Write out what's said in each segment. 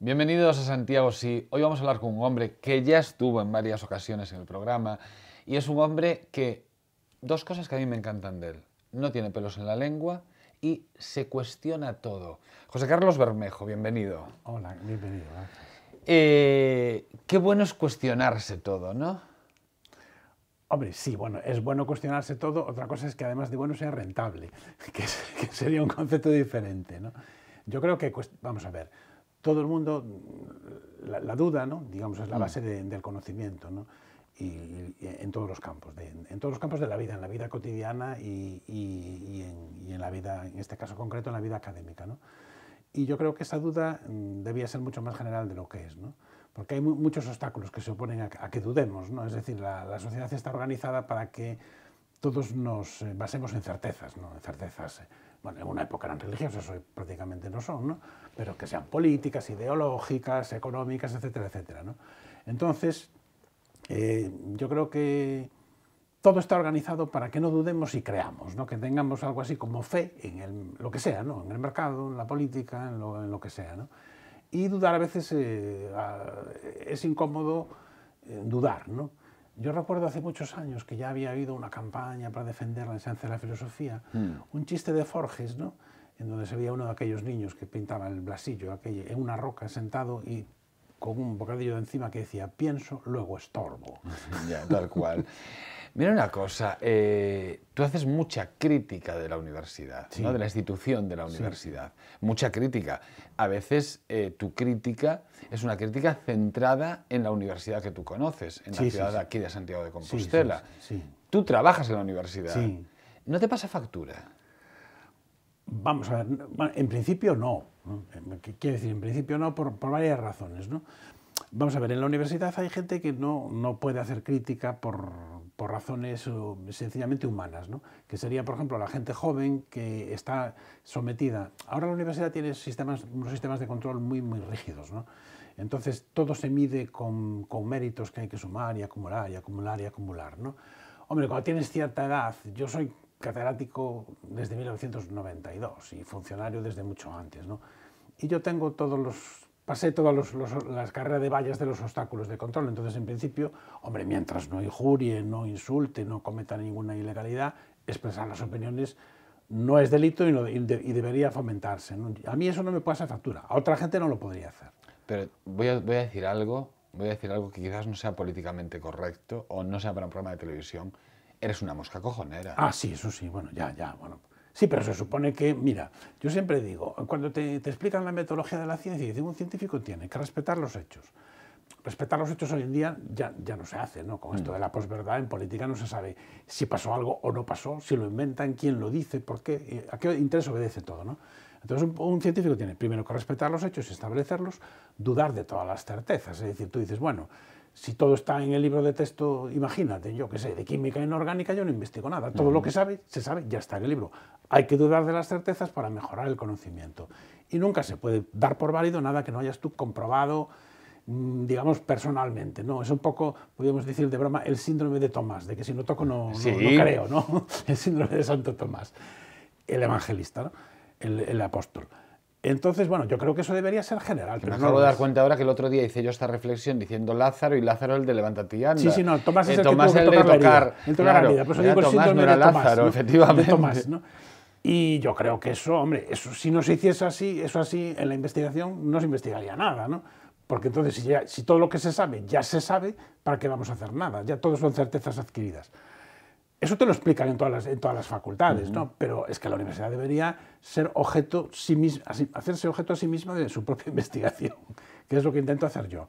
Bienvenidos a Santiago Sí. Hoy vamos a hablar con un hombre que ya estuvo en varias ocasiones en el programa y es un hombre que dos cosas que a mí me encantan de él. No tiene pelos en la lengua y se cuestiona todo. José Carlos Bermejo, bienvenido. Hola, bienvenido. Eh, qué bueno es cuestionarse todo, ¿no? Hombre, sí, bueno, es bueno cuestionarse todo. Otra cosa es que además de bueno sea rentable, que, sería un concepto diferente, ¿no? Yo creo que, vamos a ver, todo el mundo, mm, la, duda, ¿no? Digamos, es la mm. base del conocimiento, ¿no? Y, en todos los campos, en todos los campos de la vida, en la vida cotidiana y, en, en, la vida, en este caso concreto, en la vida académica, ¿no? Y yo creo que esa duda mm, debía ser mucho más general de lo que es, ¿no? porque hay muchos obstáculos que se oponen a, que dudemos. ¿no? Es decir, la, sociedad está organizada para que todos nos eh, basemos en certezas, ¿no? en certezas eh, bueno, en una época eran religiosas, hoy prácticamente no son, pero que sean políticas, ideológicas, económicas, etcétera, etcétera. Entonces, eh, yo creo que todo está organizado para que no dudemos y creamos, ¿no? que tengamos algo así como fe en el, lo que sea, ¿no? en el mercado, en la política, en lo, que sea. ¿no? Y dudar a veces eh, es incómodo eh, dudar. ¿no? Yo recuerdo hace muchos años que ya había habido una campaña para defender la enseñanza de la filosofía, hmm. un chiste de Forges, ¿no? en donde se veía uno de aquellos niños que pintaba el blasillo en una roca sentado y con un bocadillo de encima que decía, pienso, luego estorbo. ya, tal cual. Mira una cosa, eh, tú haces mucha crítica de la universidad, de la institución de la universidad, mucha crítica. A veces eh, tu crítica es una crítica centrada en la universidad que tú conoces, en la ciudad aquí de Santiago de Compostela. Tú trabajas en la universidad. ¿No te pasa factura? Vamos a ver, en principio no. Quiero decir, en principio no por, por varias razones. ¿no? Vamos a ver, en la universidad hay gente que no, no puede hacer crítica por por razones eh, sencillamente humanas, ¿no? que sería, por ejemplo, la gente joven que está sometida. Ahora la universidad tiene sistemas, unos sistemas de control muy, muy rígidos. ¿no? Entonces todo se mide con, con, méritos que hay que sumar y acumular y acumular y acumular. ¿no? Hombre, cuando tienes cierta edad, yo soy catedrático desde 1992 y funcionario desde mucho antes, ¿no? y yo tengo todos los pasé todas los, las carreras de vallas de los obstáculos de control. Entonces, en principio, hombre, mientras no injurie, no insulte, no cometa ninguna ilegalidad, expresar las opiniones no es delito y, debería fomentarse. A mí eso no me pasa factura. A otra gente no lo podría hacer. Pero voy a, decir algo, voy a decir algo que quizás no sea políticamente correcto o no sea para un programa de televisión. Eres una mosca cojonera. Ah, sí, eso sí. Bueno, ya, ya. Bueno, Sí, pero se supone que, mira, yo siempre digo, cuando te, explican la metodología de la ciencia, dicen un científico tiene que respetar los hechos. Respetar los hechos hoy en día ya, no se hace, ¿no? Con esto mm. de la posverdad en política no se sabe si pasó algo o no pasó, si lo inventan, quién lo dice, por qué, eh, a qué interés obedece todo, ¿no? Entonces, un, científico tiene primero que respetar los hechos y establecerlos, dudar de todas las certezas. Es decir, tú dices, bueno, si todo está en el libro de texto, imagínate, yo qué sé, de química inorgánica yo no investigo nada. Todo lo que sabe, se sabe, ya está en el libro. Hay que dudar de las certezas para mejorar el conocimiento. Y nunca se puede dar por válido nada que no hayas tú comprobado, mm, digamos, personalmente. ¿no? Es un poco, podríamos decir de broma, el síndrome de Tomás, de que si no toco no, creo, ¿no? El síndrome de Santo Tomás, el evangelista, ¿no? el apóstol. Entonces, bueno, yo creo que eso debería ser general. Pero me no dar cuenta ahora que el otro día hice yo esta reflexión diciendo Lázaro y Lázaro el de levantate y Sí, sí, no, Tomás es eh, el, de tocar. la Tomás no era Lázaro, efectivamente. Y yo creo que eso, hombre, eso, si no se hiciese así, eso así en la investigación no se investigaría nada, ¿no? Porque entonces, si, ya, si todo lo que se sabe ya se sabe, ¿para qué vamos a hacer nada? Ya todo son certezas adquiridas. Eso te lo explican en todas las, facultades, ¿no? Pero es que la universidad debería ser objeto hacerse objeto a sí misma de su propia investigación, que es lo que intento hacer yo.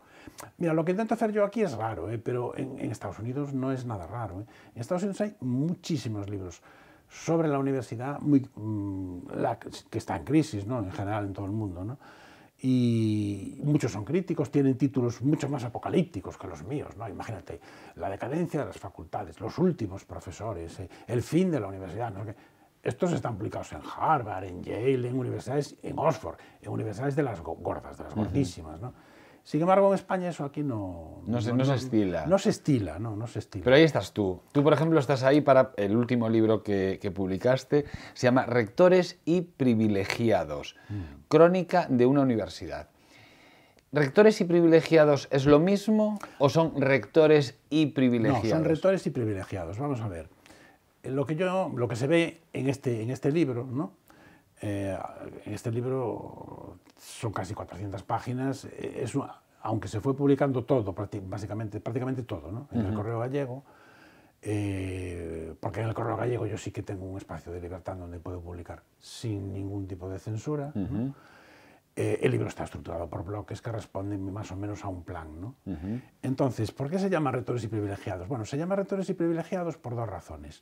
Mira, lo que intento hacer yo aquí es raro, ¿eh? pero en, Estados Unidos no es nada raro. ¿eh? En Estados Unidos hay muchísimos libros sobre la universidad mm, que está en crisis, ¿no? En general en todo el mundo, ¿no? y muchos son críticos, tienen títulos mucho más apocalípticos que los míos, ¿no? Imagínate, la decadencia de las facultades, los últimos profesores, eh, el fin de la universidad, Estos están publicados en Harvard, en Yale, en universidades, en Oxford, en universidades de las gordas, de las gordísimas, ¿no? Sin embargo, en España eso aquí no... No se, estila. No se estila, no, no se estila. Pero ahí estás tú. Tú, por ejemplo, estás ahí para el último libro que, publicaste, se llama Rectores y privilegiados, mm. crónica de una universidad. ¿Rectores y privilegiados es lo mismo o son rectores y privilegiados? No, son rectores y privilegiados. Vamos a ver. Eh, lo que, yo, lo que se ve en este, en este libro, ¿no? Eh, en este libro son casi 400 páginas, eh, es aunque se fue publicando todo, básicamente, prácticamente todo, en el correo gallego, eh, porque en el correo gallego yo sí que tengo un espacio de libertad donde puedo publicar sin ningún tipo de censura. Eh, el libro está estructurado por bloques que responden más o menos a un plan. ¿no? Entonces, ¿por qué se llama Retores y Privilegiados? Bueno, se llama Retores y Privilegiados por dos razones.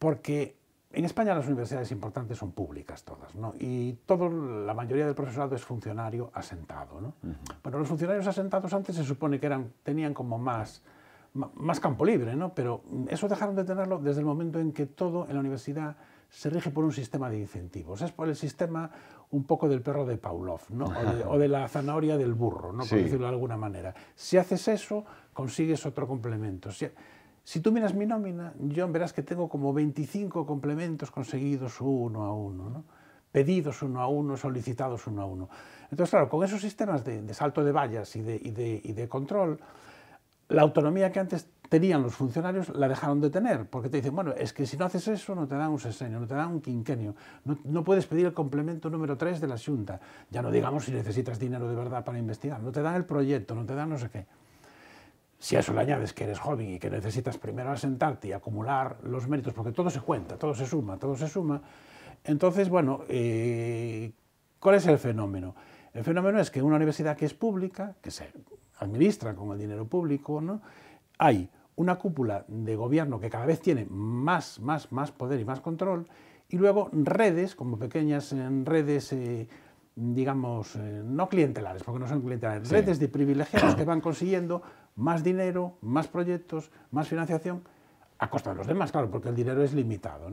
Porque en España las universidades importantes son públicas todas, Y todo, la mayoría del profesorado es funcionario asentado, ¿no? Bueno, los funcionarios asentados antes se supone que eran, tenían como más, más campo libre, ¿no? Pero mm, eso dejaron de tenerlo desde el momento en que todo en la universidad se rige por un sistema de incentivos. Es por el sistema un poco del perro de Pavlov, o, de, la zanahoria del burro, ¿no? por decirlo de alguna manera. Si haces eso, consigues otro complemento. Si tú miras mi nómina, yo verás que tengo como 25 complementos conseguidos uno a uno, pedidos uno a uno, solicitados uno a uno. Entonces, claro, con esos sistemas de, salto de vallas y de, control, la autonomía que antes tenían los funcionarios la dejaron de tener, porque te dicen, bueno, es que si no haces eso no te dan un sesenio, no te dan un quinquenio, no, puedes pedir el complemento número 3 de la Junta, ya no digamos si necesitas dinero de verdad para investigar, no te dan el proyecto, no te dan no sé qué. Si a eso le añades que eres joven y que necesitas primero asentarte y acumular los méritos, porque todo se cuenta, todo se suma, todo se suma, entonces, bueno, eh, ¿cuál es el fenómeno? El fenómeno es que una universidad que es pública, que se administra con el dinero público, ¿no? hay una cúpula de gobierno que cada vez tiene más, más, más poder y más control, y luego redes, como pequeñas eh, redes, eh, digamos, no clientelares, porque no son clientelares, redes de privilegiados que van consiguiendo más dinero, más proyectos, más financiación, a costa de los demás, claro, porque el dinero es limitado.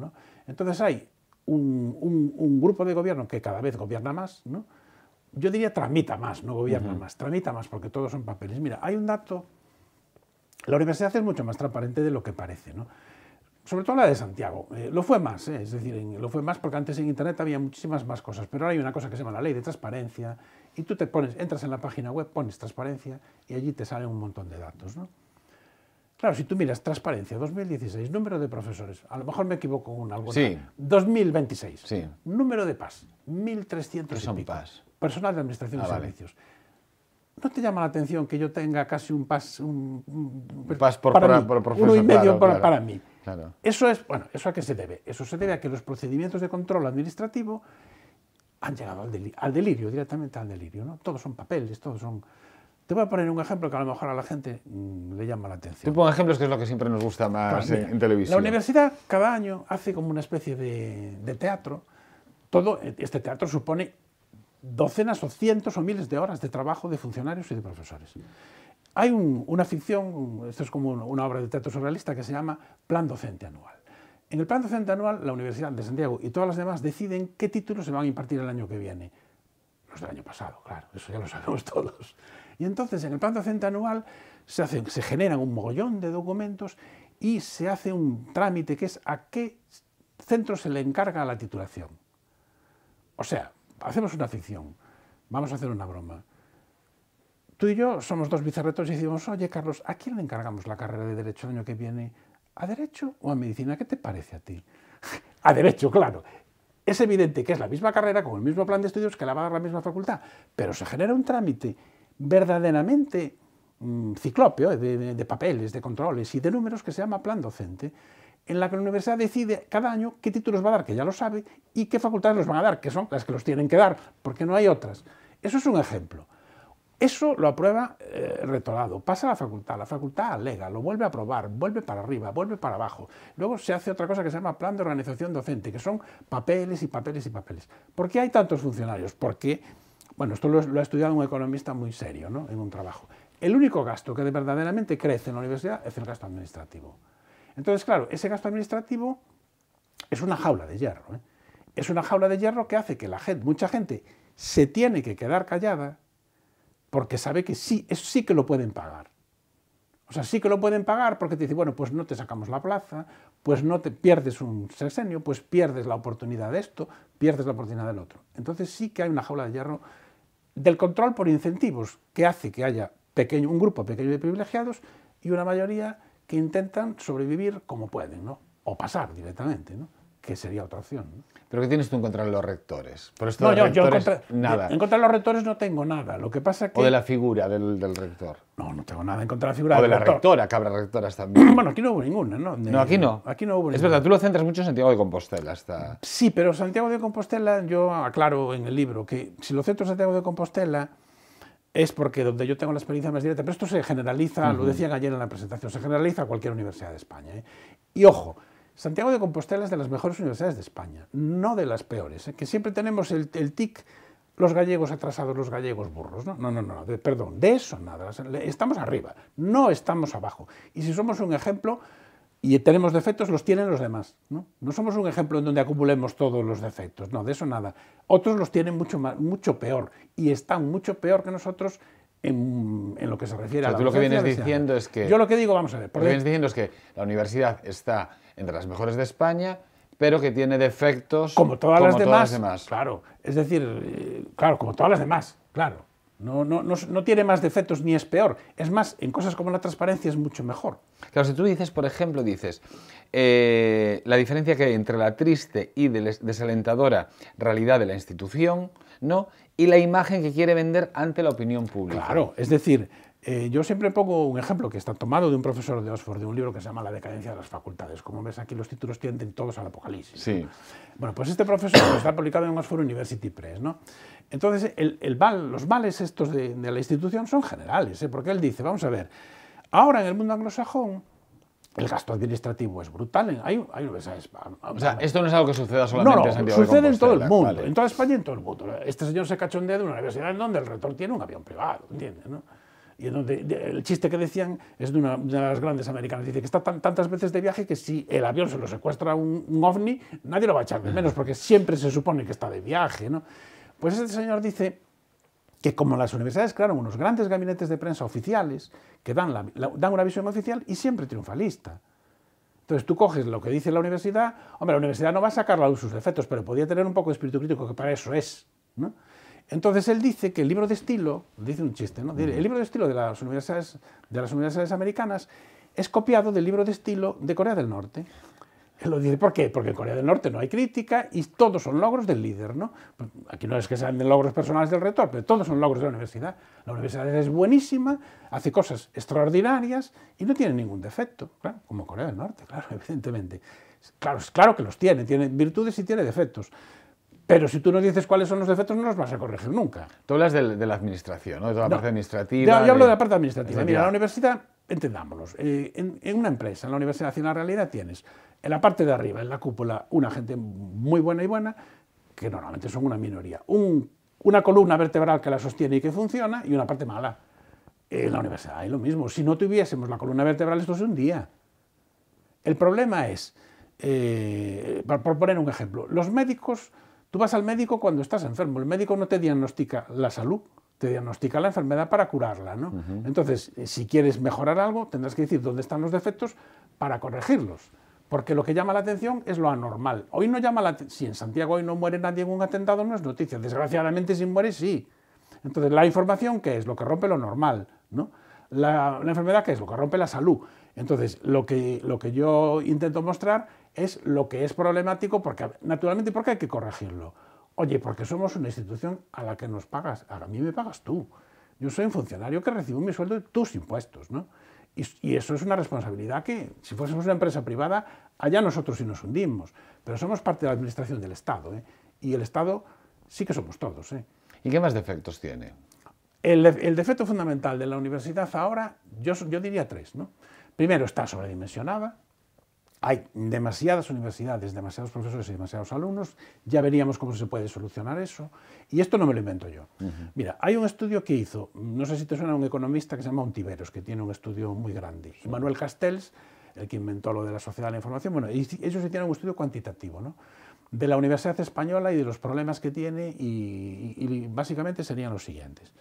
Entonces hay un, un, grupo de gobierno que cada vez gobierna más, ¿no? yo diría tramita más, no gobierna más, tramita más, porque todos son papeles. Mira, hay un dato, la universidad es mucho más transparente de lo que parece. ¿no? sobre todo la de Santiago. Eh, lo fue más, eh, es decir, lo fue más porque antes en Internet había muchísimas más cosas, pero ahora hay una cosa que se llama la ley de transparencia y tú te pones, entras en la página web, pones transparencia y allí te sale un montón de datos. Claro, si tú miras transparencia 2016, número de profesores, a lo mejor me equivoco un algo. Sí. 2026. Sí. Número de PAS, 1.300 Personal de Administración de ah, Servicios. ¿No te llama la atención que yo tenga casi un PAS, un, PAS por, para profesor, y medio para mí? Eso es, bueno, ¿eso a qué se debe? Eso se debe a que los procedimientos de control administrativo han llegado al delirio, directamente al delirio, ¿no? Todos son papeles, todos son... Te voy a poner un ejemplo que a lo mejor a la gente mm, le llama la atención. Tú pon ejemplos que es lo que siempre nos gusta más pues en, televisión. La universidad cada año hace como una especie de, de teatro. Todo este teatro supone docenas o cientos o miles de horas de trabajo de funcionarios y de profesores. Hay una ficción, esto es como una obra de teatro surrealista, que se llama Plan Docente Anual. En el Plan Docente Anual, la Universidad de Santiago y todas las demás deciden qué títulos se van a impartir el año que viene. Los del año pasado, claro, eso ya lo sabemos todos. Y entonces, en el Plan Docente Anual se, se generan un mogollón de documentos y se hace un trámite que es a qué centro se le encarga la titulación. O sea, hacemos una ficción, vamos a hacer una broma. Tú y yo somos dos bizarretos y decimos, oye Carlos, ¿a quién le encargamos la carrera de Derecho el año que viene? ¿A Derecho o a Medicina? ¿Qué te parece a ti? a Derecho, claro. Es evidente que es la misma carrera con el mismo plan de estudios que la va a dar la misma facultad, pero se genera un trámite verdaderamente mm, ciclópeo de papeles, de controles y de números que se llama plan docente en la que la universidad decide cada año qué títulos va a dar, que ya lo sabe, y qué facultades los van a dar, que son las que los tienen que dar, porque no hay otras. Eso es un ejemplo. Eso lo aprueba eh, retorado, pasa a la facultad, la facultad alega, lo vuelve a aprobar, vuelve para arriba, vuelve para abajo. Luego se hace otra cosa que se llama plan de organización docente, que son papeles y papeles y papeles. ¿Por qué hay tantos funcionarios? Porque, bueno, esto lo, ha estudiado un economista muy serio ¿no? en un trabajo. El único gasto que verdaderamente crece en la universidad es el gasto administrativo. Entonces, claro, ese gasto administrativo es una jaula de hierro. ¿eh? Es una jaula de hierro que hace que la gente, mucha gente se tiene que quedar callada porque sabe que sí, eso sí que lo pueden pagar. O sea, sí que lo pueden pagar porque te dice, bueno, pues no te sacamos la plaza, pues no te pierdes un sexenio, pues pierdes la oportunidad de esto, pierdes la oportunidad del otro. Entonces sí que hay una jaula de hierro del control por incentivos que hace que haya pequeño, un grupo pequeño de privilegiados y una mayoría que intentan sobrevivir como pueden, ¿no? O pasar directamente, ¿no? que sería otra opción. ¿Pero qué tienes tú en contra de los rectores? Por esto no, yo, en nada. en contra de los rectores no tengo nada. Lo que pasa que... O de la figura del, rector. No, no tengo nada en contra de la figura del rector. O de la rectora, ¿Cabra rectoras también. bueno, aquí no hubo ninguna, ¿no? no, aquí no. Aquí no hubo Es verdad, tú lo centras mucho en Santiago de Compostela. Hasta... Sí, pero Santiago de Compostela, yo aclaro en el libro que si lo centro en Santiago de Compostela es porque donde yo tengo la experiencia más directa, pero esto se generaliza, lo decían ayer en la presentación, se generaliza a cualquier universidad de España. ¿eh? Y ojo, Santiago de Compostela es de las mejores universidades de España, no de las peores, ¿eh? que siempre tenemos el, tic, los gallegos atrasados, los gallegos burros. No, no, no, perdón, de eso nada. Estamos arriba, no estamos abajo. Y si somos un ejemplo y tenemos defectos, los tienen los demás. No, no somos un ejemplo en donde acumulemos todos los defectos, no, de eso nada. Otros los tienen mucho, más, mucho peor y están mucho peor que nosotros en, lo que se refiere a la tú lo que vienes diciendo es que... Yo lo que digo, vamos a ver... Lo que vienes diciendo es que la universidad está entre las mejores de España, pero que tiene defectos... Como todas, las, demás, Claro, es decir, eh, claro, como todas las demás, claro. No, no, no, tiene más defectos ni es peor. Es más, en cosas como la transparencia es mucho mejor. Claro, si tú dices, por ejemplo, dices, eh, la diferencia que hay entre la triste y desalentadora realidad de la institución, ¿no? y la imagen que quiere vender ante la opinión pública. Claro, es decir, eh, yo siempre pongo un ejemplo que está tomado de un profesor de Oxford, de un libro que se llama La decadencia de las facultades. Como ves aquí, los títulos tienden todos al apocalipsis. Sí. Bueno, pues este profesor está publicado en Oxford University Press. ¿no? Entonces, el, el los vales estos de, la institución son generales, ¿eh? porque él dice, vamos a ver, ahora en el mundo anglosajón el gasto administrativo es brutal. ¿eh? Hay, esto no es algo que suceda solamente no, en sucede en todo el mundo, en toda España y en todo el mundo. Este señor se cachondea de una universidad en donde el rector tiene un avión privado, ¿entiendes? Y en donde el chiste que decían es de una, de las grandes americanas. Dice que está tantas veces de viaje que si el avión se lo secuestra un, un, ovni, nadie lo va a echar menos, porque siempre se supone que está de viaje. ¿no? Pues este señor dice que como las universidades crearon unos grandes gabinetes de prensa oficiales que dan, dan una visión oficial y siempre triunfalista. Entonces tú coges lo que dice la universidad, hombre, la universidad no va a sacar a luz sus defectos, pero podría tener un poco de espíritu crítico, que para eso es. Entonces él dice que el libro de estilo, dice un chiste, el libro de estilo de las universidades, de las universidades americanas es copiado del libro de estilo de Corea del Norte. Lo dice, ¿por qué? Porque en Corea del Norte no hay crítica y todos son logros del líder, ¿no? Pues, aquí no es que sean logros personales del rector, pero todos son logros de la universidad. La universidad es buenísima, hace cosas extraordinarias y no tiene ningún defecto, claro, como Corea del Norte, claro, evidentemente. Claro, claro que los tiene, tiene virtudes y tiene defectos. Pero si tú no dices cuáles son los defectos, no los vas a corregir nunca. Tú hablas de, la administración, De la parte administrativa. yo hablo de la parte administrativa. Mira, la universidad Entendámoslo. Eh, en, una empresa, en la Universidad Nacional la Realidad tienes en la parte de arriba, en la cúpula, una gente muy buena y buena, que normalmente son una minoría, una columna vertebral que la sostiene y que funciona, y una parte mala. En la universidad hay lo mismo. Si no tuviésemos la columna vertebral, esto es un día. El problema es, eh, por poner un ejemplo, los médicos, tú vas al médico cuando estás enfermo, el médico no te diagnostica la salud, te diagnostica la enfermedad para curarla. ¿no? Entonces, eh, si quieres mejorar algo, tendrás que decir dónde están los defectos para corregirlos. Porque lo que llama la atención es lo anormal. Hoy no llama la Si en Santiago hoy no muere nadie en un atentado, no es noticia. Desgraciadamente, si muere, sí. Entonces, la información, ¿qué es? Lo que rompe lo normal. ¿no? La, enfermedad, ¿qué es? Lo que rompe la salud. Entonces, lo que, lo que yo intento mostrar es lo que es problemático, porque naturalmente, porque hay que corregirlo Oye, porque somos una institución a la que nos pagas, a mí me pagas tú. Yo soy un funcionario que recibo mi sueldo de tus impuestos, ¿no? Y, eso es una responsabilidad que, si fuésemos una empresa privada, allá nosotros sí nos hundimos. Pero somos parte de la administración del Estado, ¿eh? Y el Estado sí que somos todos, ¿eh? ¿Y qué más defectos tiene? El, defecto fundamental de la universidad ahora, yo, diría tres, Primero, está sobredimensionada, hay demasiadas universidades, demasiados profesores y demasiados alumnos. Ya veríamos cómo se puede solucionar eso. Y esto no me lo invento yo. Mira, hay un estudio que hizo, no sé si te suena un economista que se llama Ontiveros, que tiene un estudio muy grande. Y Manuel Castells, el que inventó lo de la sociedad de la información, bueno, ellos hicieron un estudio cuantitativo, ¿no? De la Universidad Española y de los problemas que tiene, y básicamente serían los siguientes.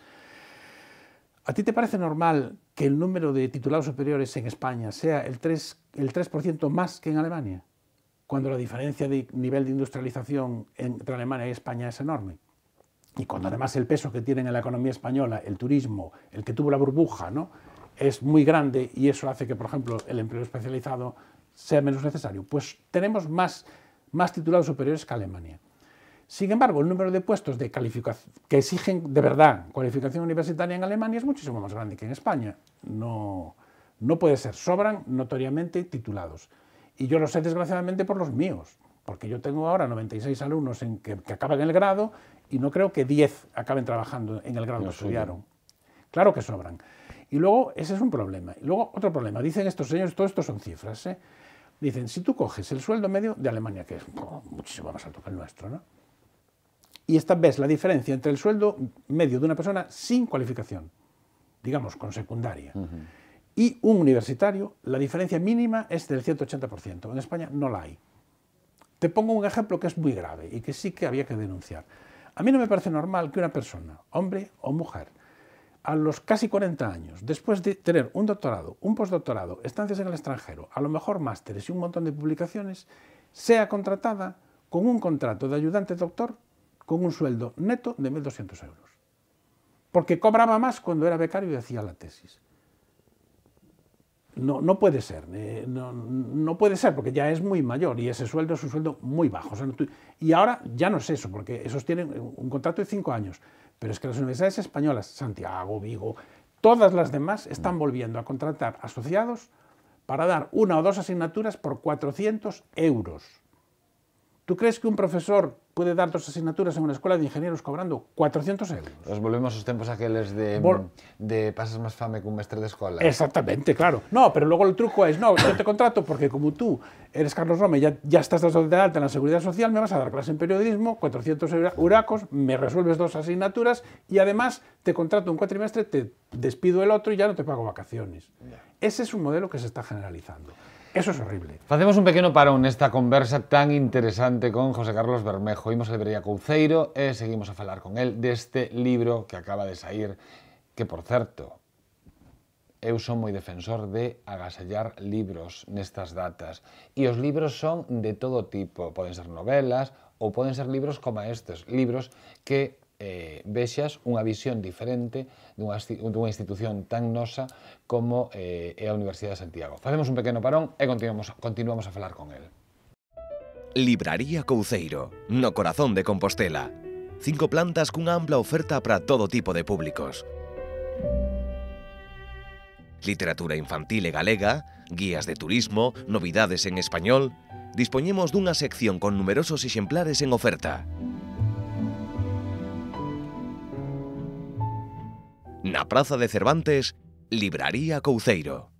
¿A ti te parece normal que el número de titulados superiores en España sea el 3%, más que en Alemania? Cuando la diferencia de nivel de industrialización entre Alemania y España es enorme. Y cuando además el peso que tienen en la economía española, el turismo, el que tuvo la burbuja, ¿no? es muy grande y eso hace que, por ejemplo, el empleo especializado sea menos necesario. Pues tenemos más, más titulados superiores que Alemania. Sin embargo, el número de puestos de que exigen de verdad cualificación universitaria en Alemania es muchísimo más grande que en España. No, no puede ser. Sobran notoriamente titulados. Y yo lo sé desgraciadamente por los míos, porque yo tengo ahora 96 alumnos en que, acaban el grado y no creo que 10 acaben trabajando en el grado que estudiaron. Claro que sobran. Y luego, ese es un problema. Y luego, otro problema. Dicen estos señores, todo esto son cifras. ¿eh? Dicen, si tú coges el sueldo medio de Alemania, que es oh, muchísimo más alto que el nuestro, ¿no? y esta vez la diferencia entre el sueldo medio de una persona sin cualificación, digamos con secundaria, y un universitario, la diferencia mínima es del 180%. En España no la hay. Te pongo un ejemplo que es muy grave y que sí que había que denunciar. A mí no me parece normal que una persona, hombre o mujer, a los casi 40 años, después de tener un doctorado, un postdoctorado, estancias en el extranjero, a lo mejor másteres y un montón de publicaciones, sea contratada con un contrato de ayudante doctor con un sueldo neto de 1.200 euros. Porque cobraba más cuando era becario y hacía la tesis. No, no puede ser, eh, no, puede ser, porque ya es muy mayor y ese sueldo es un sueldo muy bajo. y ahora ya no es eso, porque esos tienen un contrato de cinco años, pero es que las universidades españolas, Santiago, Vigo, todas las demás están volviendo a contratar asociados para dar una o dos asignaturas por 400 euros. ¿Tú crees que un profesor puede dar dos asignaturas en una escuela de ingenieros cobrando 400 euros. Nos volvemos a los tiempos aquellos de, mm, de pasas más fame que un maestro de escuela. Exactamente, claro. No, pero luego el truco es, no, yo te contrato porque como tú eres Carlos Rome, ya, ya estás de alta en la seguridad social, me vas a dar clase en periodismo, 400 huracos, me resuelves dos asignaturas y además te contrato un cuatrimestre, te despido el otro y ya no te pago vacaciones. Ese es un modelo que se está generalizando. Eso es horrible. Facemos un pequeno parón nesta conversa tan interesante con José Carlos Bermejo. Imos a librería Couceiro e seguimos a falar con el deste libro que acaba de sair, que, por certo, eu son moi defensor de agasallar libros nestas datas. E os libros son de todo tipo. Poden ser novelas ou poden ser libros como estes, libros que eh, vexas unha visión diferente dunha, dunha institución tan nosa como eh, é a Universidade de Santiago. Facemos un pequeno parón e continuamos, continuamos a falar con el. Libraría Couceiro, no corazón de Compostela. Cinco plantas cunha ampla oferta para todo tipo de públicos. Literatura infantil e galega, guías de turismo, novidades en español... Dispoñemos dunha sección con numerosos exemplares en oferta. na Praza de Cervantes, Libraría Couceiro.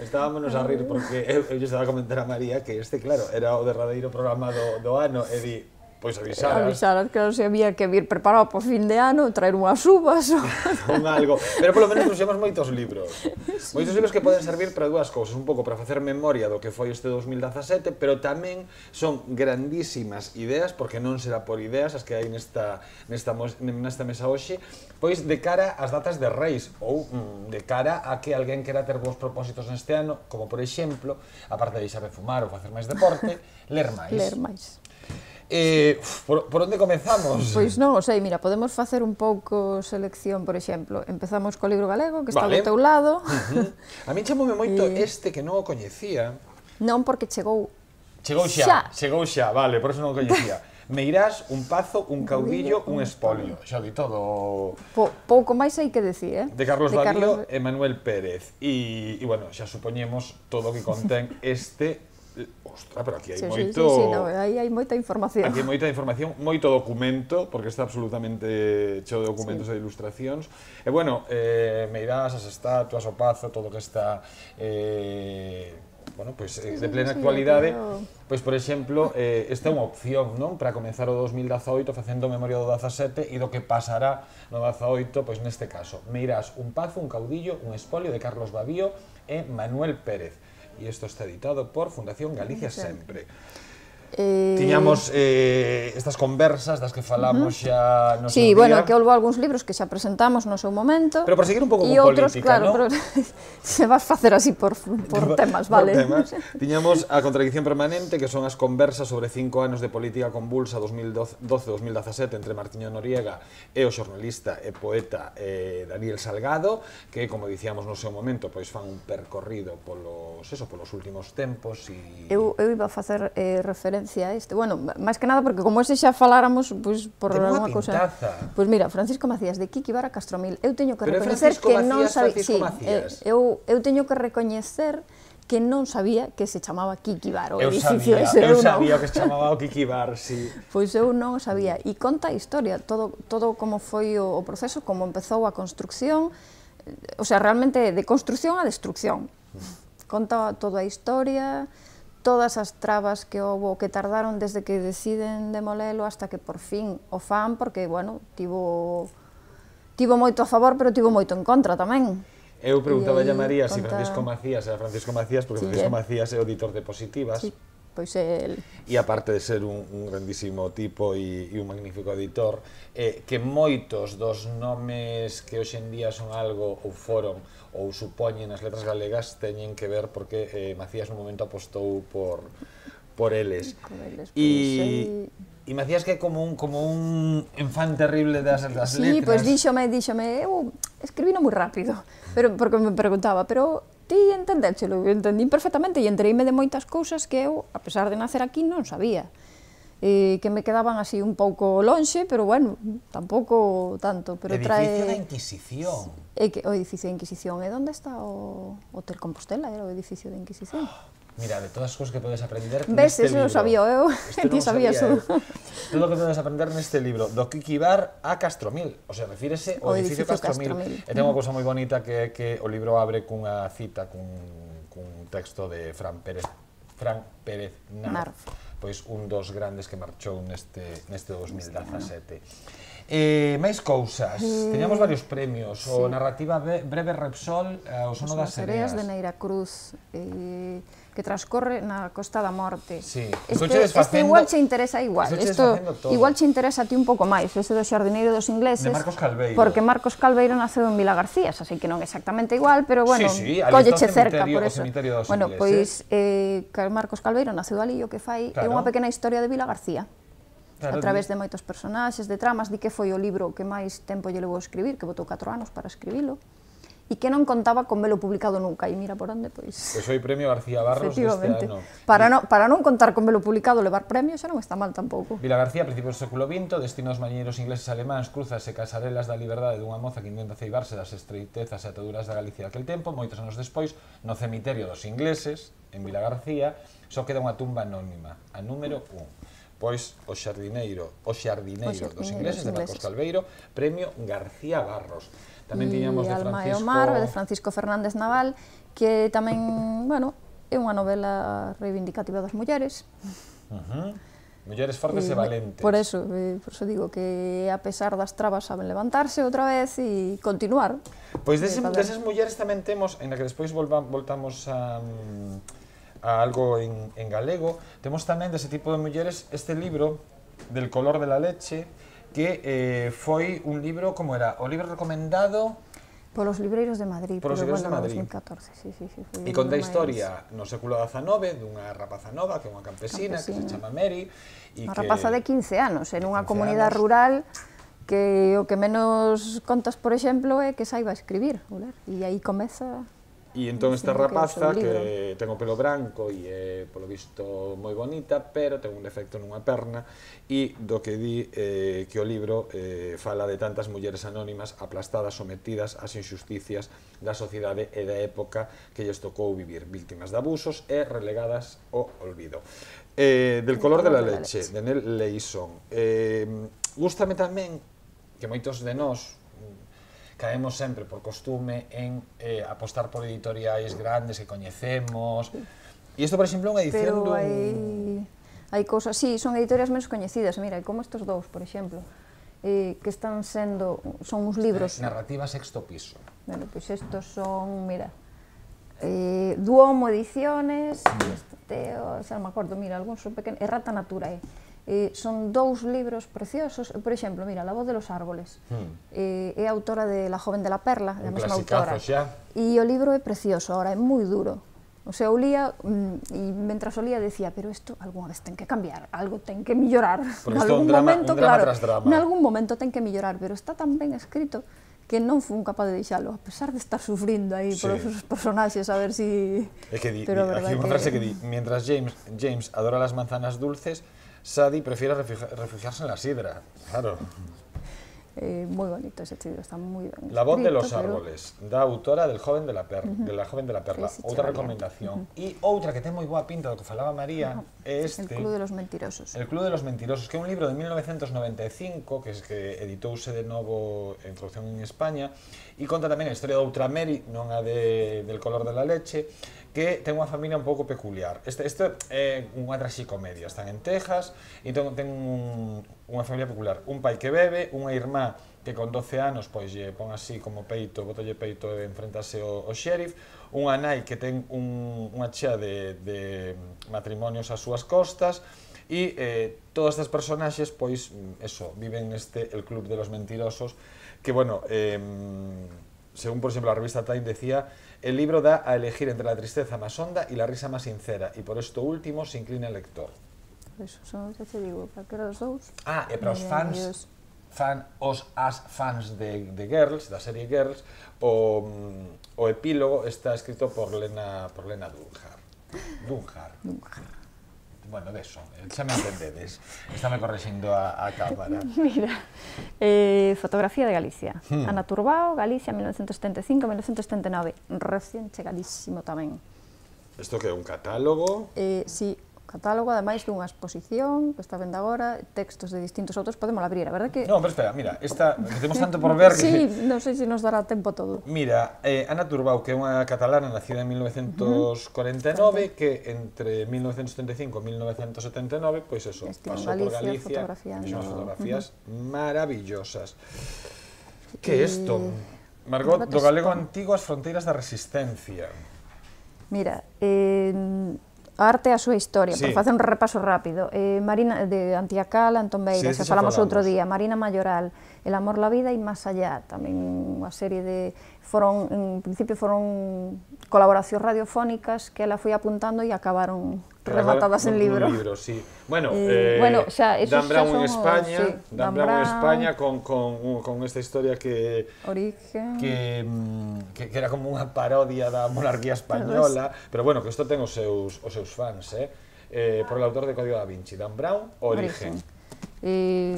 Estábamos a rir porque eu, eu estaba a comentar a María que este, claro, era o derradeiro programa do, do ano e di Pois avisar. Avisar, que se había que vir preparado para o fin de ano, traer unhas uvas ou... un algo. Pero polo menos trouxemos moitos libros. Sí. Moitos libros que poden servir para dúas cousas. Un pouco para facer memoria do que foi este 2017, pero tamén son grandísimas ideas, porque non será por ideas as que hai nesta, nesta, nesta mesa hoxe, pois de cara ás datas de reis, ou mm, de cara a que alguén quera ter bons propósitos neste ano, como por exemplo, aparte de deixar de fumar ou facer máis deporte, ler máis. Ler máis. Eh, por, por onde comenzamos? Pois non, o sei, mira, podemos facer un pouco selección, por exemplo. Empezamos co libro galego, que está vale. do teu lado. Uh -huh. A mí chamoume moito eh... este que non o coñecía. Non, porque chegou... Chegou xa, xa. chegou xa, vale, por eso non o coñecía. irás un pazo, un caudillo, un espolio. Xa di todo... Po, pouco máis hai que decir, eh? De Carlos de Badillo Carlos... e Manuel Pérez. E, e, bueno, xa supoñemos todo o que contén este Ostra, pero aquí hai sí, moito... Sí, sí, no, aí hai moita información. Aquí hai moita información, moito documento, porque está absolutamente cheo de documentos sí. e ilustracións. E bueno, eh, irás as estatuas, o pazo, todo que está... Eh, bueno, pois pues, eh, sí, de plena sí, actualidade, pero... pois pues, por exemplo, eh, esta é unha opción, non, para comenzar o 2018 facendo memoria do 17 e do que pasará no 18, pois pues, neste caso. Meirás un pazo, un caudillo, un espolio de Carlos Babío e Manuel Pérez y esto está editado por Fundación Galicia Siempre. Eh... Tiñamos eh, estas conversas das que falamos uh -huh. xa no Sí, día. bueno, que houve algúns libros que xa presentamos no seu momento. Pero para seguir un pouco con outros, política, claro, ¿no? pero se vas facer así por, por temas, vale. Por temas. Tiñamos a contradicción permanente, que son as conversas sobre cinco anos de política convulsa 2012-2017 entre Martiño Noriega e o xornalista e poeta eh, Daniel Salgado, que, como dicíamos no seu momento, pois fan un percorrido polos, eso, polos últimos tempos. E... Eu, eu iba a facer eh, referencia referencia a este. Bueno, máis que nada, porque como ese xa faláramos, pois, pues, por alguna cousa... Pois pues mira, Francisco Macías, de Kiki Vara Castromil, eu teño que reconhecer que Macías, non sabía... Sí, eh, eu, eu teño que reconhecer que non sabía que se chamaba Kiki Bar o eu edificio sabía, ese. Eu, eu sabía que se chamaba o Kiki Bar, sí. Pois eu non sabía. E conta a historia, todo, todo como foi o, o proceso, como empezou a construcción, o sea, realmente de construcción a destrucción. Conta toda a historia, todas as trabas que houve, que tardaron desde que deciden demolelo hasta que por fin o fan, porque, bueno, tivo, tivo moito a favor, pero tivo moito en contra tamén. Eu preguntaba a María se si Francisco Macías era Francisco Macías, porque sí, Francisco eh. Macías é o editor de Positivas, sí. Pois é el. E aparte de ser un, un grandísimo tipo e, e un magnífico editor, eh, que moitos dos nomes que hoxe en día son algo ou foron ou supoñen as letras galegas teñen que ver porque eh, Macías no momento apostou por por eles. eles pois e E Macías que é como un, como un enfán terrible das, das sí, letras. Sí, pois pues, díxome, díxome, eu escribino moi rápido, pero porque me preguntaba, pero ti eu entendi perfectamente e entreime de moitas cousas que eu, a pesar de nacer aquí, non sabía. E que me quedaban así un pouco lonxe, pero bueno, tampouco tanto, pero edificio trae... Edificio da Inquisición. E que, o edificio da Inquisición, e onde está o Hotel Compostela, era o edificio da Inquisición? Oh. Mira, de todas as cousas que podes aprender Ves, neste eso libro. non sabía eu, este ti sabías sabía, tú. Eh. Todo o que podes aprender neste libro, do Kiki Bar a Castromil, o sea, refírese ao edificio, edificio Castromil. Castromil. E ten unha mm. cousa moi bonita que é que o libro abre cunha cita, cun, cun texto de Fran Pérez, Fran Pérez Narf, Narf. pois un dos grandes que marchou neste, neste 2017. Eh, máis cousas. Eh, Teníamos varios premios. Sí. O Narrativa Breve Repsol, eh, o Sono das Sereas. de Neira Cruz. Eh, que transcorre na Costa da Morte. Sí. Este, este igual che interesa igual. Isto igual che interesa a ti un pouco máis, ese do xardineiro dos ingleses. De Marcos Calveiro. Porque Marcos Calveiro naceu en Vila García, así que non exactamente igual, pero bueno, sí, sí, colleche cerca por eso. Bueno, pois pues, eh, Marcos Calveiro naceu ali e o que fai claro. é unha pequena historia de Vila García. Claro, a través de moitos personaxes, de tramas, di que foi o libro que máis tempo lle levou a escribir, que botou 4 anos para escribilo e que non contaba con velo publicado nunca. E mira por onde, pois... Pois foi premio García Barros deste ano. Para, no, para non contar con velo publicado levar premio xa non está mal tampouco. Vila García, principios do século XX, destinos mariñeiros ingleses e alemáns, cruzas e casarelas da liberdade dunha moza que intenta ceibarse das estreitezas e ataduras da Galicia daquel tempo, moitos anos despois, no cemiterio dos ingleses, en Vila García, só queda unha tumba anónima, a número 1 pois o xardineiro, o xardineiro, o xardineiro dos ingleses, de Marcos Calveiro, premio García Barros. Tamén tiñamos de Alma Francisco... e o mar, de Francisco Fernández Naval, que tamén, bueno, é unha novela reivindicativa das mulleres. Uh -huh. Mulleres fortes e, e valentes. Por eso, por eso digo que a pesar das trabas saben levantarse outra vez e continuar. Pois eh, deses, eh, desas mulleres tamén temos, en a que despois volva, voltamos a, a algo en, en galego, temos tamén dese tipo de mulleres este libro del color de la leche, que eh, foi un libro, como era, o libro recomendado... Polos libreiros de Madrid, Por los libreros de Madrid. 2014, sí, sí, sí. E conta a historia máis... no século XIX dunha rapaza nova, que é unha campesina, campesina, que se chama Mary, e Unha que... rapaza de 15 anos, en unha comunidade rural que o que menos contas, por exemplo, é que saiba escribir, e aí comeza E entón esta rapaza que, ten o pelo branco e é polo visto moi bonita, pero ten un defecto nunha perna e do que di eh, que o libro eh, fala de tantas mulleres anónimas aplastadas, sometidas ás injusticias da sociedade e da época que lles tocou vivir, víctimas de abusos e relegadas ao olvido. Eh, del color, color de la leche, de Nel Leison. Eh, gústame tamén que moitos de nós caemos sempre por costume en eh, apostar por editoriais grandes que coñecemos. E isto, por exemplo, é unha edición Pero dun... hai, hai cousas, sí, son editorias menos coñecidas, mira, como estos dous, por exemplo, eh, que están sendo, son uns libros... Eh, narrativa sexto piso. Bueno, pois pues estos son, mira, eh, Duomo Ediciones, mm. este, o, xa non me acordo, mira, algúns son pequenos, Errata Natura, Eh Eh, son dous libros preciosos, por exemplo, mira, La voz de los árboles. Mm. Eh, é autora de La joven de la perla, a mesma autora. Xa. E o libro é precioso, ahora é moi duro. O sea, olía lía mm, e mentras olía decía, pero isto algunha vez ten que cambiar, algo ten que mellorar. En algún drama, momento, claro, en algún momento ten que mellorar, pero está tan ben escrito que non fun capaz de deixalo, a pesar de estar sufrindo aí sí. os seus personaxes, a ver si... É que di, di, aquí unha frase que... que di, mientras James, James adora las manzanas dulces, Sadi prefiere refugiarse en la sidra, claro. Eh, muy bonito ese chido, está muy bien. La voz de los árboles, pero... da autora del joven de la, per, uh -huh. de la joven de la perla. Sí, sí, outra recomendación. Uh -huh. E outra que ten moi boa pinta do que falaba María no, é este... El Club de los Mentirosos. El Club de los Mentirosos, que é un libro de 1995 que, es que editouse de novo en traducción en España e conta tamén a historia de Ultrameri, non a de, del color de la leche, que ten unha familia un pouco peculiar. Este, este é unha traxicomedia, están en Texas, e entón ten un, unha familia peculiar. Un pai que bebe, unha irmá que con 12 anos pois lle pon así como peito, botolle peito e enfrentase ao, ao xerif, unha nai que ten un, unha chea de, de matrimonios ás súas costas, e eh, todas estas personaxes pois eso, viven este el club de los mentirosos, que bueno, eh, según por exemplo a revista Time decía El libro da a elegir entre la tristeza más honda y la risa más sincera, y por esto último se inclina el lector. Eso, son, te digo, para los dos Ah, e eh, para os fans, fan, os as fans de, de Girls, da serie Girls, o, mm, o epílogo está escrito por Lena, por Lena Dunhar. Dunhar. Dunhar. Bueno, de son, eh, xa me entendedes. Estame correxindo a, a cámara. Mira, eh, fotografía de Galicia. Hmm. Ana Turbao, Galicia, 1975-1979. Recién chegadísimo tamén. Isto que é un catálogo? Eh, sí, catálogo, ademais dunha exposición que está vendo agora, textos de distintos outros, podemos abrir, a verdade que... Non, pero espera, mira, esta, que temos tanto por ver que... sí, non sei se nos dará tempo todo. Mira, eh, Ana Turbau, que é unha catalana nacida en 1949, uh -huh. que entre 1975 e 1979, pois pues eso, Estima pasou Galicia, por Galicia, fotografiando... unas fotografías uh -huh. maravillosas. Que é isto? Margot, do galego antigo as fronteiras da resistencia. Mira, eh, arte a su historia, Para por un repaso rápido. Eh, Marina de Antiacal, Antón Beira, hablamos otro día, Marina Mayoral, El amor, la vida y Más allá, también una serie de foron, en principio fueron colaboraciones radiofónicas que la fui apuntando y acabaron rematadas en libro. libro, sí. Bueno, eh, eh, bueno xa, Dan Brown en España, sí, Dan, Dan Brown en España con, con, con esta historia que Origen que, mm, que, que era como unha parodia da monarquía española, pero bueno, que isto ten os seus os seus fans, eh? Eh, por el autor de Código da Vinci, Dan Brown, Origen. Origen. E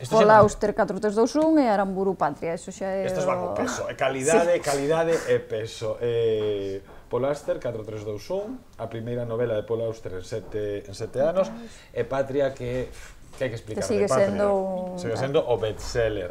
Esto Paul Auster 4321 e Aramburu Patria, eso xa é... Isto é o... peso, eh, calidade, sí. calidade e peso. Eh, Paul Auster, 4321, a primeira novela de Paul Auster en sete, en sete anos, e Patria que, que hai que explicar que sigue Patria. sendo un... Sigue sendo o bestseller.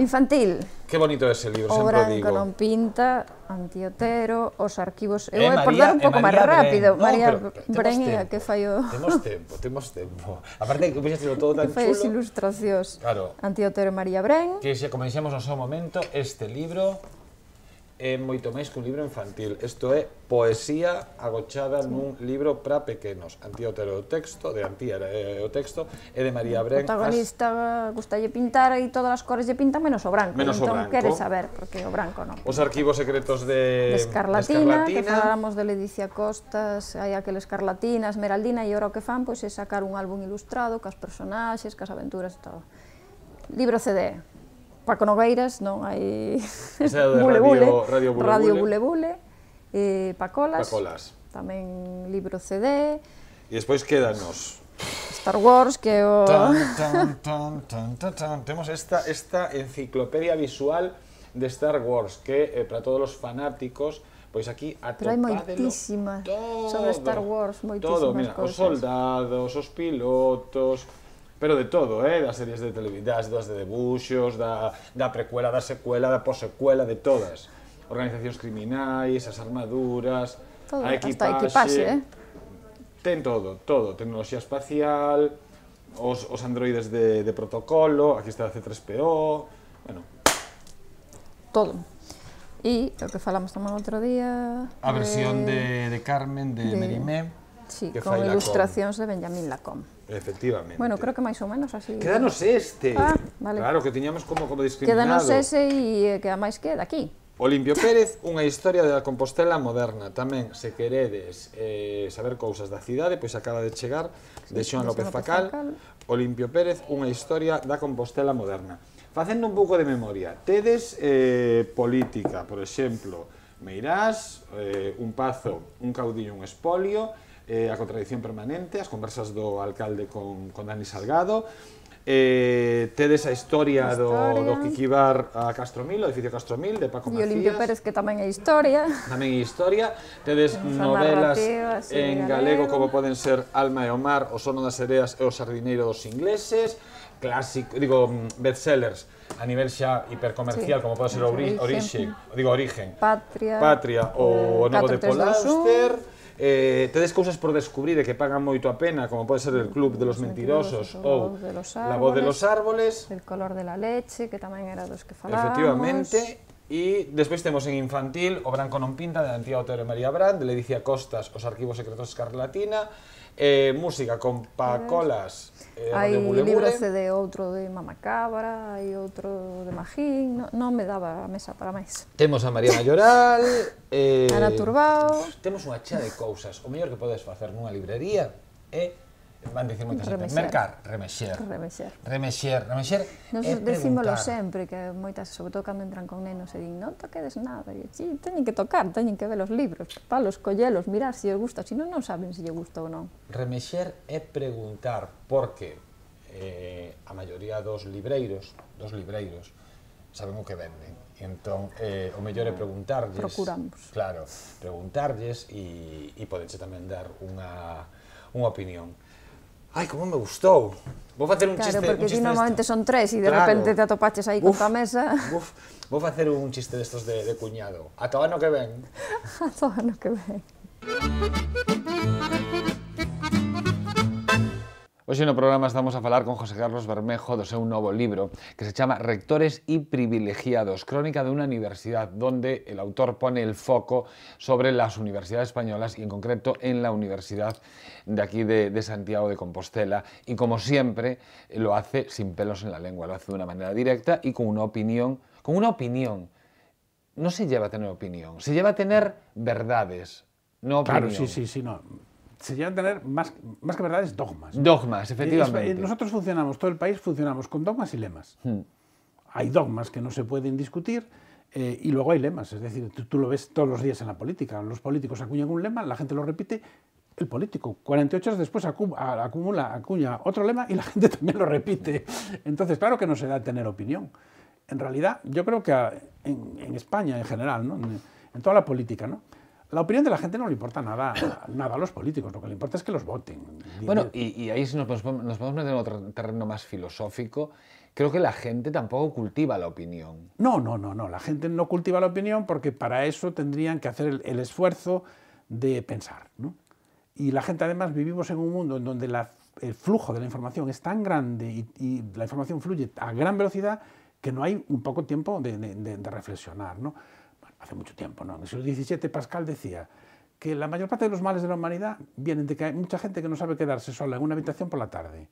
Infantil. Que bonito ese libro, o sempre branco digo. non pinta, Antiotero, os arquivos... Eh, Eu eh, vou por dar un pouco eh, máis rápido. No, María Bren que fai que fallo... Temos tempo, temos tempo. A parte que puxestelo todo tan que chulo... Que ilustracións. Claro. Antiotero e María Bren. Que se dixemos no seu momento este libro é moito máis que un libro infantil. Isto é poesía agochada nun libro para pequenos. Antía Otero o texto, de Antía eh, o texto, e de María Bren. O protagonista as... lle pintar e todas as cores lle pinta, menos o branco. Menos entón, o branco. quere saber, porque o branco non. Os arquivos secretos de... De Escarlatina, de Escarlatina. que falábamos de Ledicia Costas, hai aquel Escarlatina, Esmeraldina, e ora o que fan pois, é sacar un álbum ilustrado, cas personaxes, cas aventuras e todo. Libro CD. Paco Nogueiras, non hai bule, bule, Radio Bule, Radio Bule, bule e eh, Pacolas, Pacolas, tamén libro CD. E despois quedanos. Star Wars, que o... Tan, tan, tan, tan, tan, Temos esta, esta enciclopedia visual de Star Wars, que eh, para todos os fanáticos, pois aquí atopádelo Pero hai moitísimas todo, sobre Star Wars, moitísimas todo, mira, cosas. Os soldados, os pilotos, pero de todo, eh, das series de televisión, das, de debuxos, da, da precuela, da secuela, da posecuela, de todas. Organizacións criminais, as armaduras, todo, a equipaxe, equipaxe eh? ten todo, todo, tecnoloxía espacial, os, os androides de, de protocolo, aquí está C3PO, bueno. Todo. E o que falamos tamén outro día... A versión de, de, de Carmen, de, de Merimé, sí, que con ilustracións de Benjamín Lacombe. Efectivamente. Bueno, creo que máis ou menos así. Quedanos este. Ah, vale. Claro, que tiñamos como, como discriminado. Quedanos ese e que a máis de aquí. Olimpio Pérez, unha historia da Compostela moderna. Tamén, se queredes eh, saber cousas da cidade, pois acaba de chegar de Xoan López Facal, Olimpio Pérez, unha historia da Compostela moderna. Facendo un pouco de memoria, tedes eh, política, por exemplo, Meirás, eh, un pazo, un caudillo, un espolio, eh, a contradición permanente, as conversas do alcalde con, con Dani Salgado, eh, tedes a historia, do, do Kikibar a Castromil, o edificio Castromil, de Paco Macías. E Olimpio Pérez, que tamén é historia. Tamén é historia. Tedes novelas en galego, galego, como poden ser Alma e o Mar, O Sono das Ereas e O Sardineiro dos Ingleses, clásico, digo, bestsellers a nivel xa hipercomercial, sí. como pode ser Orixe, origen, digo, Origen, Patria, Patria o, o eh, Novo de Polauster, eh, tedes cousas por descubrir e que pagan moito a pena, como pode ser el Club de los Mentirosos ou La Voz de los Árboles, El Color de la Leche, que tamén era dos que falábamos. Efectivamente, E despois temos en infantil O Branco non pinta, de Antía Otero e María Brand, de Ledicia Costas, Os Arquivos Secretos Escarlatina, Eh, música con pacolas. Eh, hai libros de outro de Mamacabra, hai outro de Magín, non no me daba a mesa para máis. Temos a María Mayoral, eh, Ana Turbao. Temos unha chea de cousas. O mellor que podes facer nunha librería é eh, van dicir moitas xente, mercar, remexer. Remexer. Remexer, remexer. Nos é decímolo sempre, que moitas, sobre todo cando entran con nenos, e din, non toquedes nada, e si, teñen que tocar, teñen que ver os libros, palos, collelos, mirar se si os gusta, se non, non saben se lle gusta ou non. Remexer é preguntar, porque eh, a maioría dos libreiros, dos libreiros, saben o que venden. Entón, eh, o mellor é preguntarlles... Procuramos. Claro, preguntarlles e, e podense tamén dar unha, unha opinión. Ai, como me gustou. Vou facer un claro, chiste... Claro, porque ti normalmente son tres e de claro. repente te atopaches aí con a mesa. Uf, vou facer un chiste destos de, de cuñado. Ata todo ano que ven. Ata todo ano que ven. Hoy pues en el programa estamos a hablar con José Carlos Bermejo de un nuevo libro que se llama Rectores y privilegiados, crónica de una universidad donde el autor pone el foco sobre las universidades españolas y en concreto en la universidad de aquí de, de Santiago de Compostela y como siempre lo hace sin pelos en la lengua, lo hace de una manera directa y con una opinión, con una opinión. No se lleva a tener opinión, se lleva a tener verdades, no opinión. Claro, sí, sí, sí, no se llegan a tener más, más que verdades dogmas. Dogmas, efectivamente. nosotros funcionamos, todo el país funcionamos con dogmas y lemas. Hmm. Hay dogmas que no se pueden discutir. Eh, y luego hay lemas, es decir, tú, lo ves todos los días en la política. Los políticos acuñan un lema, la gente lo repite, el político 48 horas después acumula, acuña otro lema y la gente también lo repite. Entonces, claro que no se da tener opinión. En realidad, yo creo que en, España en general, ¿no? en, en toda la política, ¿no? La opinión de la gente no le importa nada, nada a los políticos, lo que le importa es que los voten. Bueno, y, ahí nos, nos podemos meter en otro terreno más filosófico. Creo que la gente tampoco cultiva la opinión. No, no, no, no. La gente no cultiva la opinión porque para eso tendrían que hacer el, esfuerzo de pensar. Y la gente además vivimos en un mundo en donde el flujo de la información es tan grande y, la información fluye a gran velocidad que no hay un poco tiempo de, de, de reflexionar. ¿no? hace mucho tiempo, ¿no? En el siglo XVII Pascal decía que la mayor parte de los males de la humanidad vienen de que hay mucha gente que no sabe quedarse sola en una habitación por la tarde.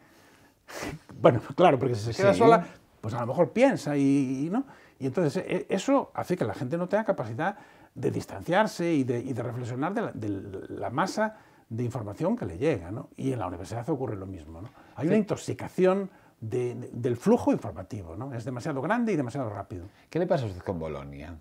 bueno, claro, porque si se queda sola, pues a lo mejor piensa y, no. Y entonces e, eso hace que la gente no tenga capacidad de distanciarse y de, reflexionar de la, masa de información que le llega, ¿no? Y en la universidad ocurre lo mismo, ¿no? Hay una intoxicación del flujo informativo, ¿no? Es demasiado grande y demasiado rápido. ¿Qué le pasa a usted con Bolonia?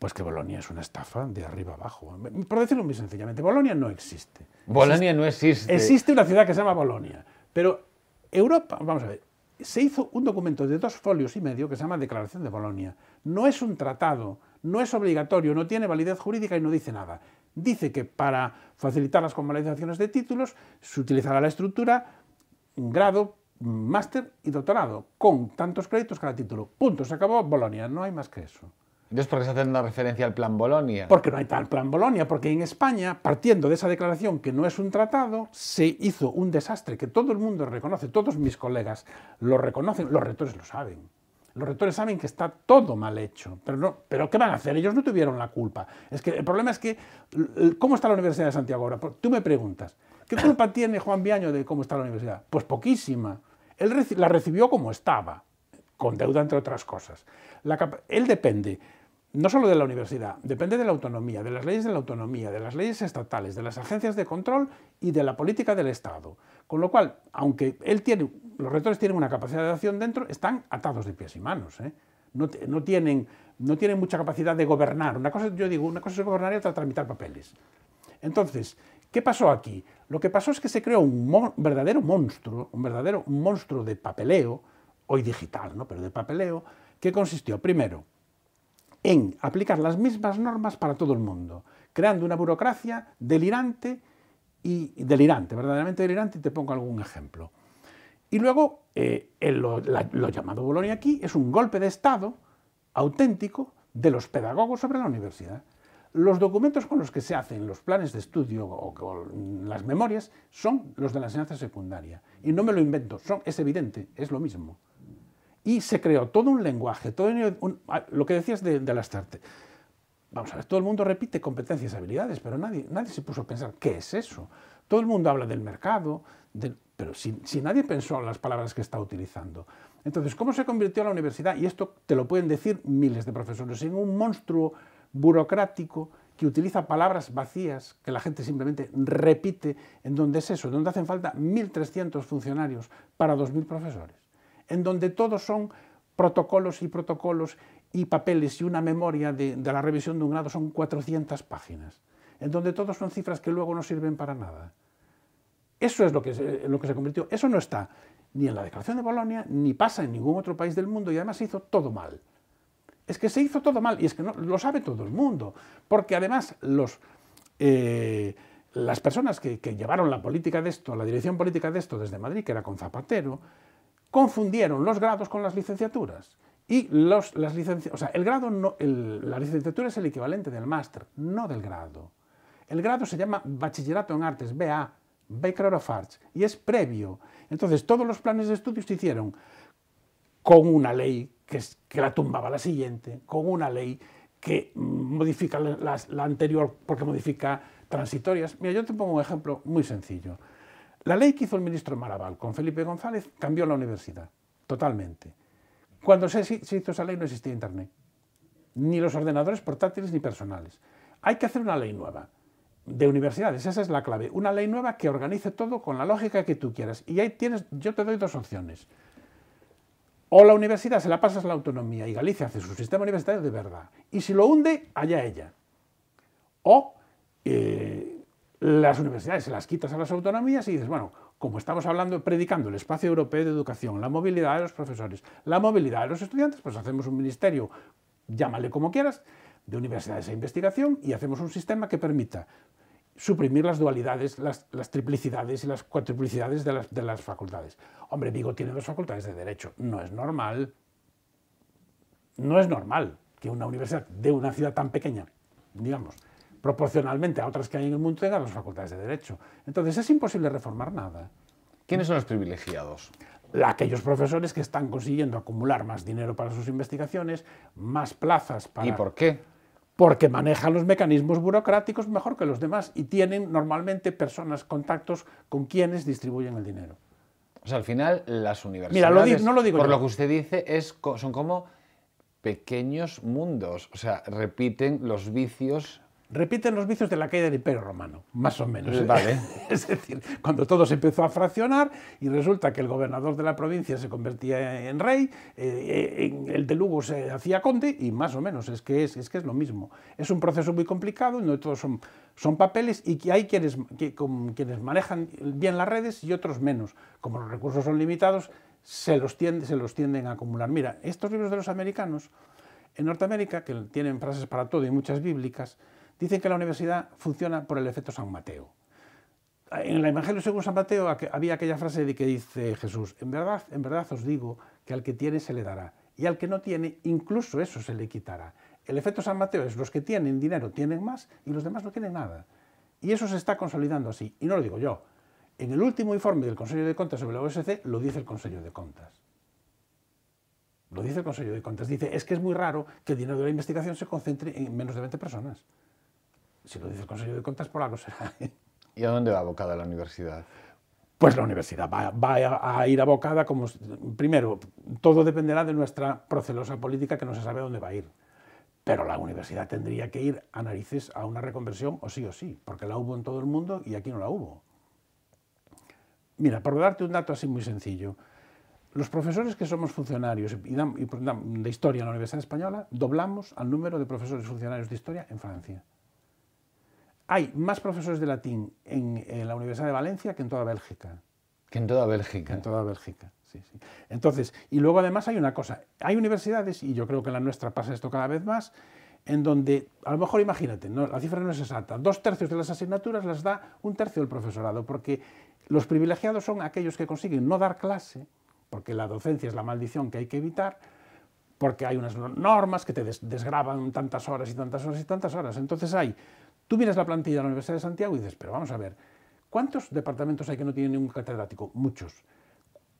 pues que Bolonia es una estafa de arriba abajo. Por decirlo muy sencillamente, Bolonia no existe. Bolonia no existe. Existe una ciudad que se llama Bolonia. Pero Europa, vamos a ver, se hizo un documento de dos folios y medio que se llama Declaración de Bolonia. No es un tratado, no es obligatorio, no tiene validez jurídica y no dice nada. Dice que para facilitar las convalidaciones de títulos se utilizará la estructura grado, máster y doctorado, con tantos créditos cada título. Punto, se acabó Bolonia, no hay más que eso. Entonces, ¿por qué se hace una referencia al Plan Bolonia? Porque no hay tal Plan Bolonia, porque en España, partiendo de esa declaración que no es un tratado, se hizo un desastre que todo el mundo reconoce, todos mis colegas lo reconocen, los rectores lo saben. Los rectores saben que está todo mal hecho, pero, no, pero ¿qué van a hacer? Ellos no tuvieron la culpa. Es que el problema es que, ¿cómo está la Universidad de Santiago ahora? Pues, tú me preguntas, ¿qué culpa tiene Juan Biaño de cómo está la universidad? Pues poquísima. Él la recibió como estaba, con deuda entre otras cosas. él depende no solo de la universidad, depende de la autonomía, de las leyes de la autonomía, de las leyes estatales, de las agencias de control y de la política del Estado. Con lo cual, aunque él tiene, los rectores tienen una capacidad de acción dentro, están atados de pies y manos. ¿eh? No, tienen, no tienen mucha capacidad de gobernar. Una cosa, yo digo, una cosa es gobernar y otra tramitar papeles. Entonces, ¿qué pasó aquí? Lo que pasó es que se creó un, verdadero monstruo, un verdadero monstruo de papeleo, hoy digital, ¿no? pero de papeleo, que consistió, primero, en aplicar las mismas normas para todo el mundo, creando una burocracia delirante y, delirante, verdaderamente delirante, y te pongo algún ejemplo. Y luego, eh, lo, llamado Bolonia aquí es un golpe de Estado auténtico de los pedagogos sobre la universidad. Los documentos con los que se hacen los planes de estudio o, las memorias son los de la enseñanza secundaria. Y no me lo invento, son, es evidente, es lo mismo y se creó todo un lenguaje, todo ah, lo que decías de, de las Vamos a ver, todo el mundo repite competencias y habilidades, pero nadie, nadie se puso a pensar qué es eso. Todo el mundo habla del mercado, pero si, nadie pensó en las palabras que está utilizando. Entonces, ¿cómo se convirtió la universidad? Y esto te lo pueden decir miles de profesores, en un monstruo burocrático que utiliza palabras vacías que la gente simplemente repite en donde es eso, donde hacen falta 1.300 funcionarios para 2.000 profesores en donde todos son protocolos y protocolos y papeles y una memoria de, la revisión de un grado son 400 páginas, en donde todos son cifras que luego no sirven para nada. Eso es lo que, se, eh, lo que se convirtió. Eso no está ni en la Declaración de Bolonia, ni pasa en ningún otro país del mundo y además se hizo todo mal. Es que se hizo todo mal y es que no, lo sabe todo el mundo, porque además eh, las personas que, que llevaron la política de esto, la dirección política de esto desde Madrid, que era con Zapatero, confundieron los grados con las licenciaturas. Y los, las el grado no, la licenciatura es el equivalente del máster, no del grado. El grado se llama Bachillerato en Artes, BA, Bachelor of Arts, y es previo. Entonces, todos los planes de estudios se hicieron con una ley que, la tumbaba la siguiente, con una ley que modifica la anterior porque modifica transitorias. Mira, yo te pongo un ejemplo muy sencillo. La ley que hizo el ministro Maraval con Felipe González cambió la universidad, totalmente. Cuando se hizo esa ley no existía Internet, ni los ordenadores portátiles ni personales. Hay que hacer una ley nueva de universidades, esa es la clave. Una ley nueva que organice todo con la lógica que tú quieras. Y ahí tienes, yo te doy dos opciones. O la universidad se la pasas a la autonomía y Galicia hace su sistema universitario de verdad. Y si lo hunde, allá ella. O eh, las universidades se las quitas a las autonomías y dices, bueno, como estamos hablando, predicando el espacio europeo de educación, la movilidad de los profesores, la movilidad de los estudiantes, pues hacemos un ministerio, llámale como quieras, de universidades e investigación y hacemos un sistema que permita suprimir las dualidades, las, triplicidades y las cuatriplicidades de las, de las facultades. Hombre, Vigo tiene dos facultades de Derecho. No es normal, no es normal que una universidad de una ciudad tan pequeña, digamos, proporcionalmente a otras que hay en el mundo, tengan las facultades de derecho. Entonces es imposible reformar nada. ¿Quiénes son los privilegiados? aquellos profesores que están consiguiendo acumular más dinero para sus investigaciones, más plazas para... ¿Y por qué? Porque manejan los mecanismos burocráticos mejor que los demás y tienen normalmente personas, contactos con quienes distribuyen el dinero. O sea, al final las universidades, Mira, lo no lo digo por lo que usted dice, es, son como pequeños mundos. O sea, repiten los vicios repiten los vicios de la caída del Imperio Romano, más o menos. Eh, ¿eh? es decir, cuando todo se empezó a fraccionar y resulta que el gobernador de la provincia se convertía en rey, eh, el de Lugo se hacía conde y más o menos, es que es, que es lo mismo. Es un proceso muy complicado, no todos son, son papeles y hay quienes, con, quienes manejan bien las redes y otros menos. Como los recursos son limitados, se los, tiende, se los tienden a acumular. Mira, estos libros de los americanos, en Norteamérica, que tienen frases para todo y muchas bíblicas, Dicen que la universidad funciona por el efecto San Mateo. En el Evangelio según San Mateo había aquella frase de que dice Jesús, en verdad, en verdad os digo que al que tiene se le dará y al que no tiene incluso eso se le quitará. El efecto San Mateo es los que tienen dinero tienen más y los demás no tienen nada. Y eso se está consolidando así, y no lo digo yo. En el último informe del Consejo de Contas sobre la OSC lo dice el Consejo de Contas. Lo dice el Consejo de Contas. Dice, es que es muy raro que el dinero de la investigación se concentre en menos de 20 personas. Si lo dice el Consejo de Contas, por algo será. ¿Y a dónde va abocada la universidad? Pues la universidad va, a ir abocada como... Primero, todo dependerá de nuestra procelosa política que no se sabe dónde va a ir. Pero la universidad tendría que ir a narices a una reconversión o sí o sí, porque la hubo en todo el mundo y aquí no la hubo. Mira, por darte un dato así muy sencillo, los profesores que somos funcionarios de historia en la Universidad Española doblamos al número de profesores funcionarios de historia en Francia hay más profesores de latín en, eh, la Universidad de Valencia que en toda Bélgica. Que en toda Bélgica. En toda Bélgica, sí, sí. Entonces, y luego además hay una cosa, hay universidades, y yo creo que en la nuestra pasa esto cada vez más, en donde, a lo mejor imagínate, no, la cifra no es exacta, dos tercios de las asignaturas las da un tercio del profesorado, porque los privilegiados son aquellos que consiguen no dar clase, porque la docencia es la maldición que hay que evitar, porque hay unas normas que te desgraban tantas horas y tantas horas y tantas horas. Entonces hay Tú miras la plantilla de la Universidad de Santiago y dices, pero vamos a ver, ¿cuántos departamentos hay que no tienen ningún catedrático? Muchos.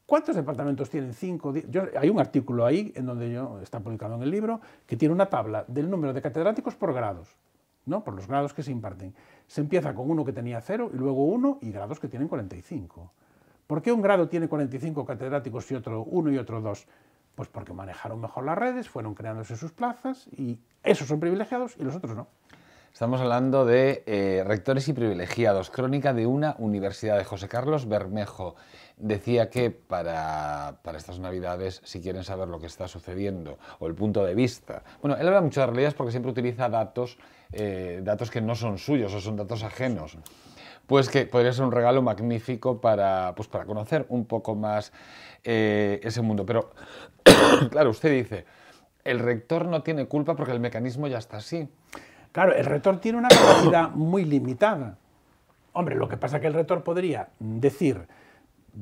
¿Cuántos departamentos tienen? Cinco, hay un artículo ahí, en donde yo, está publicado en el libro, que tiene una tabla del número de catedráticos por grados, ¿no? por los grados que se imparten. Se empieza con uno que tenía cero, y luego uno, y grados que tienen 45. ¿Por qué un grado tiene 45 catedráticos y otro uno y otro dos? Pues porque manejaron mejor las redes, fueron creándose sus plazas, y esos son privilegiados y los otros no. Estamos hablando de eh, Rectores y Privilegiados, crónica de una universidad de José Carlos Bermejo. Decía que para, estas navidades, si quieren saber lo que está sucediendo o el punto de vista. Bueno, él habla mucho de realidades porque siempre utiliza datos, eh, datos que no son suyos o son datos ajenos pues que podría ser un regalo magnífico para, pues conocer un poco más eh, ese mundo. Pero, claro, usted dice, el rector no tiene culpa porque el mecanismo ya está así. Claro, el rector tiene una capacidad muy limitada. Hombre, lo que pasa es que el rector podría decir,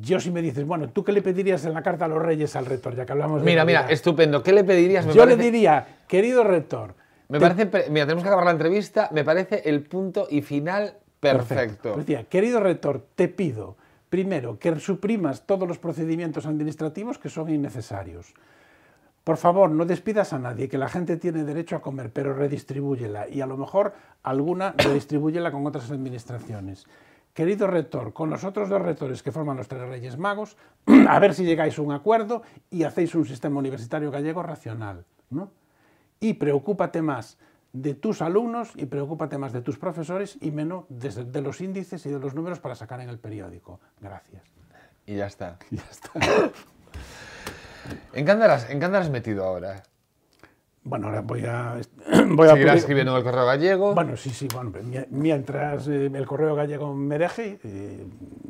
yo si me dices, bueno, ¿tú qué le pedirías en la carta a los reyes al rector? Ya que hablamos Mira, mira, estupendo. ¿Qué le pedirías? yo le diría, querido rector... Me parece, mira, tenemos que acabar la entrevista, me parece el punto y final perfecto. decía, querido rector, te pido, primero, que suprimas todos los procedimientos administrativos que son innecesarios. Por favor, no despidas a nadie, que la gente tiene derecho a comer, pero redistribúyela y a lo mejor alguna redistribúyela con otras administraciones. Querido rector, con los otros dos rectores que forman los tres Reyes Magos, a ver si llegáis a un acuerdo y hacéis un sistema universitario gallego racional. Y preocúpate más de tus alumnos y preocúpate más de tus profesores y menos de, los índices y de los números para sacar en el periódico. Gracias. Y ya está. Y ya está. ¿En qué andarás, en metido ahora? Bueno, ahora voy a... Voy a escribiendo el correo gallego. Bueno, sí, sí, bueno, mientras eh, el correo gallego mereje, eh,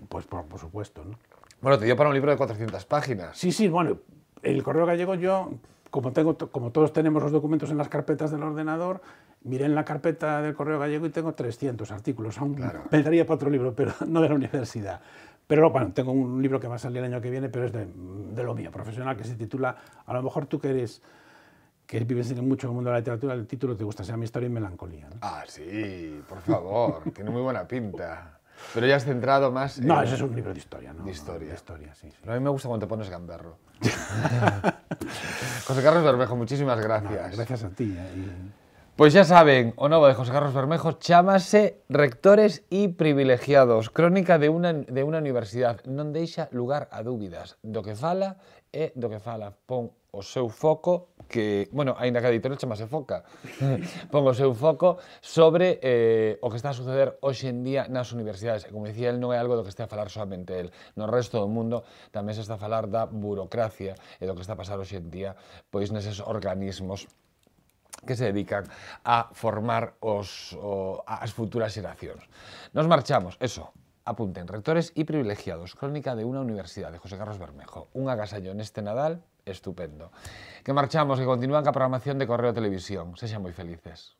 pues por, supuesto, ¿no? Bueno, te dio para un libro de 400 páginas. Sí, sí, bueno, el correo gallego yo, como, tengo, como todos tenemos los documentos en las carpetas del ordenador, miré en la carpeta del correo gallego y tengo 300 artículos, aún claro. para otro libro, pero no de la universidad. Pero bueno, tengo un libro que va a salir el año que viene, pero es de, lo mío, profesional, que se titula, a lo mejor tú que eres que vives mucho en el mundo de la literatura, el título te gusta, se llama Historia y Melancolía. Ah, sí, por favor, tiene muy buena pinta. Pero ya has centrado más... No, eso es un libro de historia, ¿no? De historia. historia, sí, Pero a mí me gusta cuando te pones gamberro. José Carlos Bermejo, muchísimas gracias. gracias a ti. ¿eh? Pois xa saben, o novo de José Carlos Bermejo chamase Rectores e Privilegiados, crónica de unha, de unha universidade. Non deixa lugar a dúbidas do que fala e do que fala. Pon o seu foco que, bueno, aínda que a editora chamase foca, pon o seu foco sobre eh, o que está a suceder hoxe en día nas universidades. E, como dicía, el non é algo do que este a falar solamente el. No resto do mundo tamén se está a falar da burocracia e do que está a pasar hoxe en día pois neses organismos que se dedican a formar os, o, as futuras xeracións. Nos marchamos, eso, apunten, rectores e privilegiados, crónica de unha universidade, de José Carlos Bermejo, un agasallo neste Nadal estupendo. Que marchamos, que continúan ca programación de Correo Televisión. Sexan moi felices.